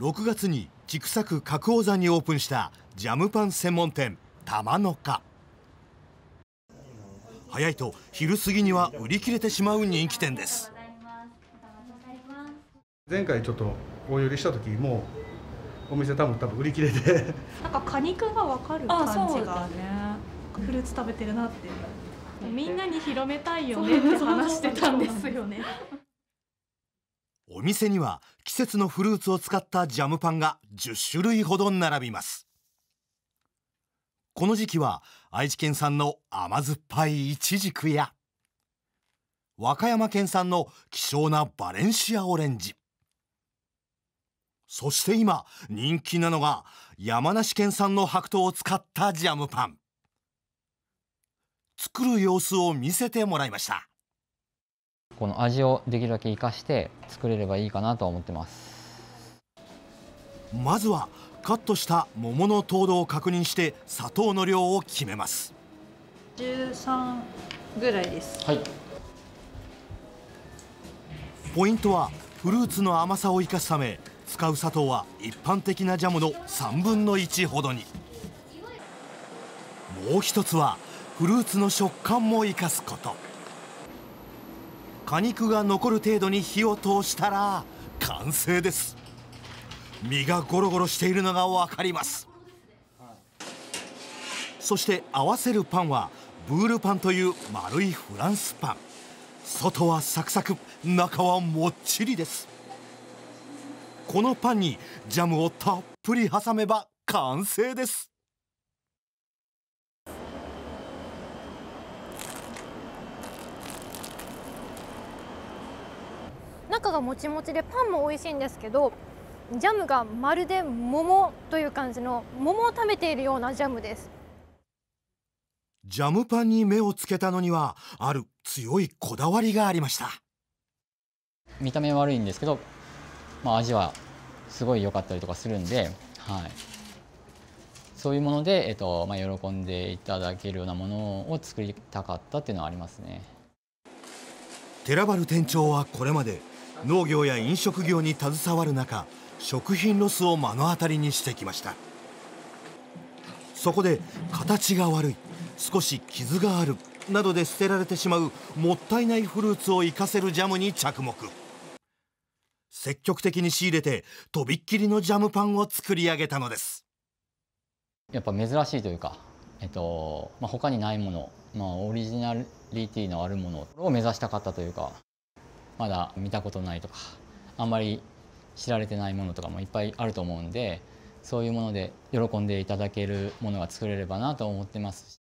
6月に千種区角王山にオープンしたジャムパン専門店玉の花早いと昼過ぎには売り切れてしまう人気店です前回ちょっとお寄りした時もお店多分多分売り切れてなんか果肉が分かる感じがねフルーツ食べてるなってみんなに広めたいよねって話してたんですよねお店には季節のフルーツを使ったジャムパンが10種類ほど並びますこの時期は愛知県産の甘酸っぱいイチジクや和歌山県産の希少なバレンシアオレンジそして今人気なのが山梨県産の白桃を使ったジャムパン作る様子を見せてもらいましたこの味をできるだけ生かして作れればいいかなと思ってますまずはカットした桃の糖度を確認して砂糖の量を決めます13ぐらいですはいポイントはフルーツの甘さを生かすため使う砂糖は一般的なジャムの3分の1ほどにもう一つはフルーツの食感も生かすこと果肉が残る程度に火を通したら完成です身がゴロゴロしているのが分かりますそして合わせるパンはブールパンという丸いフランスパン外はサクサク中はもっちりですこのパンにジャムをたっぷり挟めば完成です中がもちもちでパンも美味しいんですけどジャムがまるで桃という感じの桃を食べているようなジャムですジャムパンに目をつけたのにはある強いこだわりがありました見た目悪いんですけど、まあ、味はすごい良かったりとかするんで、はい、そういうもので、えっとまあ、喜んでいただけるようなものを作りたかったっていうのはありますね。寺原店長はこれまで農業や飲食業に携わる中食品ロスを目の当たりにしてきましたそこで形が悪い少し傷があるなどで捨てられてしまうもったいないフルーツを生かせるジャムに着目積極的に仕入れてとびっきりのジャムパンを作り上げたのですやっぱ珍しいというか、えっとまあ、他にないもの、まあ、オリジナリティのあるものを目指したかったというかまだ見たことないとかあんまり知られてないものとかもいっぱいあると思うんでそういうもので喜んでいただけるものが作れればなと思ってます。